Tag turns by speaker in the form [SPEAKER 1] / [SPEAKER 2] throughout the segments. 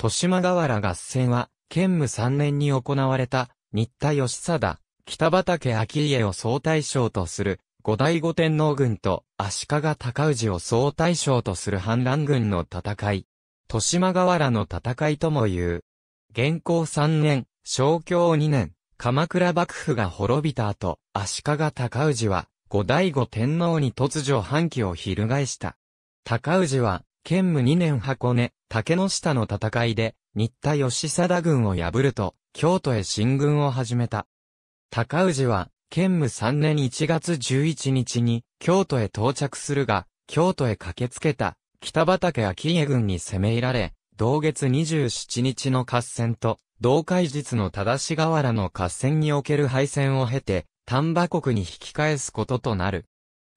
[SPEAKER 1] 豊島河原合戦は、県務3年に行われた、新田義貞、北畠明家を総大将とする、五代五天皇軍と足利尊氏を総大将とする反乱軍の戦い。豊島河原の戦いとも言う。元寇3年、正教2年、鎌倉幕府が滅びた後、足利尊氏は、五代五天皇に突如反旗を翻した。尊氏は、兼務2年箱根、竹の下の戦いで、新田義貞軍を破ると、京都へ進軍を始めた。高氏は、兼務3年1月11日に、京都へ到着するが、京都へ駆けつけた、北畠秋家軍に攻め入られ、同月27日の合戦と、同海日の正し河原の合戦における敗戦を経て、丹波国に引き返すこととなる。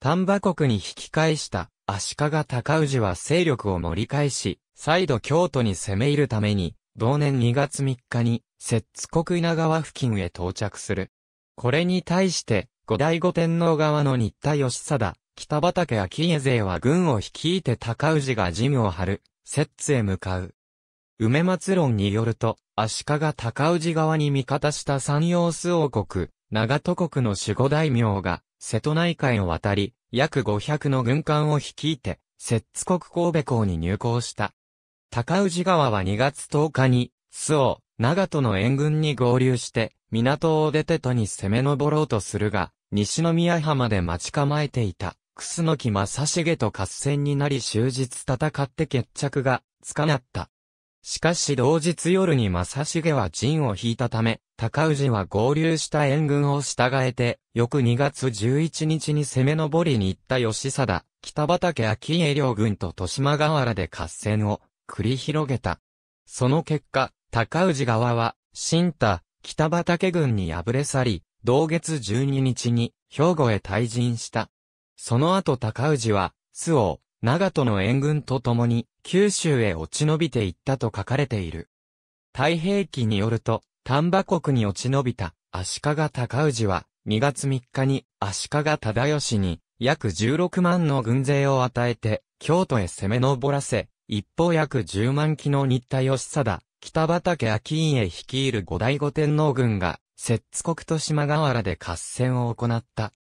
[SPEAKER 1] 丹波国に引き返した足利尊氏は勢力を盛り返し、再度京都に攻め入るために、同年2月3日に、摂津国稲川付近へ到着する。これに対して、後醍醐天皇側の新田義貞、北畠秋家勢は軍を率いて尊氏が陣を張る、摂津へ向かう。梅松論によると、足利尊氏側に味方した三様数王国、長戸国の守護大名が、瀬戸内海を渡り、約500の軍艦を率いて、摂津国神戸港に入港した。高氏川は2月10日に、周防、長門の援軍に合流して、港を出て都に攻め上ろうとするが、西宮浜で待ち構えていた、楠木正重と合戦になり終日戦って決着がつかなった。しかし同日夜に正重は陣を引いたため、高氏は合流した援軍を従えて、翌2月11日に攻め上りに行った吉貞、北畠秋家両軍と豊島河原で合戦を繰り広げた。その結果、高氏側は、新田、北畠軍に敗れ去り、同月12日に兵庫へ退陣した。その後高氏は、巣王、長門の援軍と共に、九州へ落ち延びていったと書かれている。太平記によると、丹波国に落ち延びた足利高氏は、2月3日に足利忠義に約16万の軍勢を与えて、京都へ攻め上らせ、一方約10万機の新田義貞、北畠秋へ率いる五代五天皇軍が、摂津国と島河原で合戦を行った。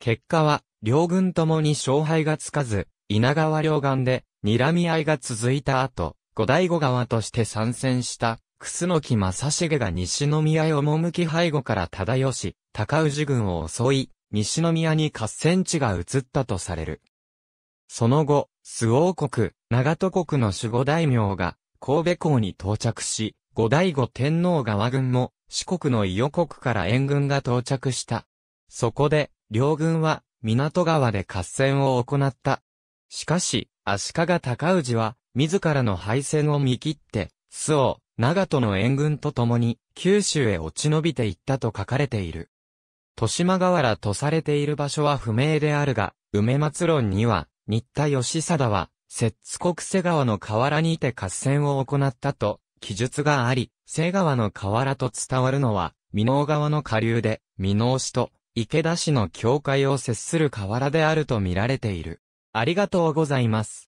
[SPEAKER 1] 結果は、両軍ともに勝敗がつかず、稲川両岸で、睨み合いが続いた後、後醍醐川として参戦した、楠木正成が西宮へ赴き背後から忠し、高氏軍を襲い、西宮に合戦地が移ったとされる。その後、周王国、長戸国の守護大名が、神戸港に到着し、後醍醐天皇側軍も、四国の伊予国から援軍が到着した。そこで、両軍は、港川で合戦を行った。しかし、足利尊氏は、自らの敗戦を見切って、周を、長門の援軍と共に、九州へ落ち延びていったと書かれている。豊島河原とされている場所は不明であるが、梅松論には、新田義貞は、摂津国瀬川の河原にて合戦を行ったと、記述があり、瀬川の河原と伝わるのは、美濃川の下流で、美濃市と池田市の境界を接する河原であると見られている。ありがとうございます。